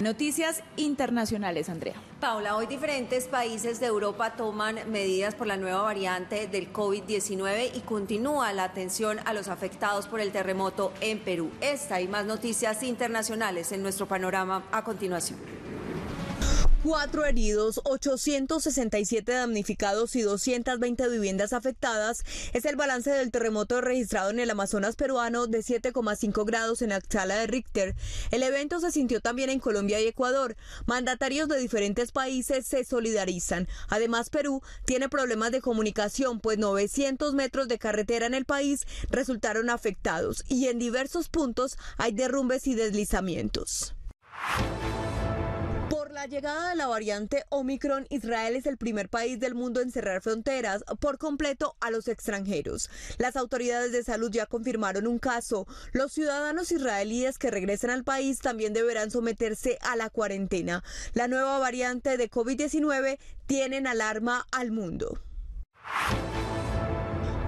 Noticias internacionales, Andrea. Paula, hoy diferentes países de Europa toman medidas por la nueva variante del COVID-19 y continúa la atención a los afectados por el terremoto en Perú. Esta y más noticias internacionales en nuestro panorama a continuación. Cuatro heridos, 867 damnificados y 220 viviendas afectadas es el balance del terremoto registrado en el Amazonas peruano de 7,5 grados en la escala de Richter. El evento se sintió también en Colombia y Ecuador. Mandatarios de diferentes países se solidarizan. Además, Perú tiene problemas de comunicación, pues 900 metros de carretera en el país resultaron afectados y en diversos puntos hay derrumbes y deslizamientos la llegada de la variante Omicron, Israel es el primer país del mundo en cerrar fronteras por completo a los extranjeros. Las autoridades de salud ya confirmaron un caso. Los ciudadanos israelíes que regresen al país también deberán someterse a la cuarentena. La nueva variante de COVID-19 tiene alarma al mundo.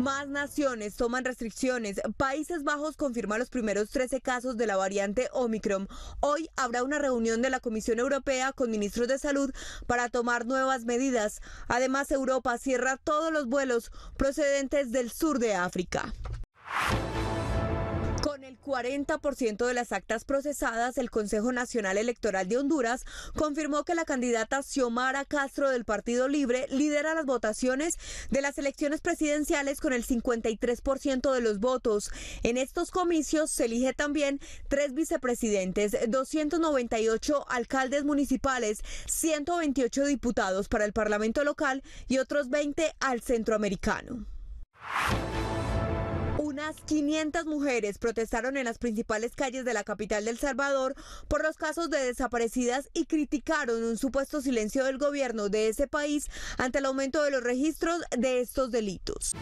Más naciones toman restricciones. Países Bajos confirma los primeros 13 casos de la variante Omicron. Hoy habrá una reunión de la Comisión Europea con ministros de salud para tomar nuevas medidas. Además, Europa cierra todos los vuelos procedentes del sur de África. 40% de las actas procesadas, el Consejo Nacional Electoral de Honduras confirmó que la candidata Xiomara Castro del Partido Libre lidera las votaciones de las elecciones presidenciales con el 53% de los votos. En estos comicios se elige también tres vicepresidentes, 298 alcaldes municipales, 128 diputados para el Parlamento local y otros 20 al centroamericano. 500 mujeres protestaron en las principales calles de la capital del Salvador por los casos de desaparecidas y criticaron un supuesto silencio del gobierno de ese país ante el aumento de los registros de estos delitos.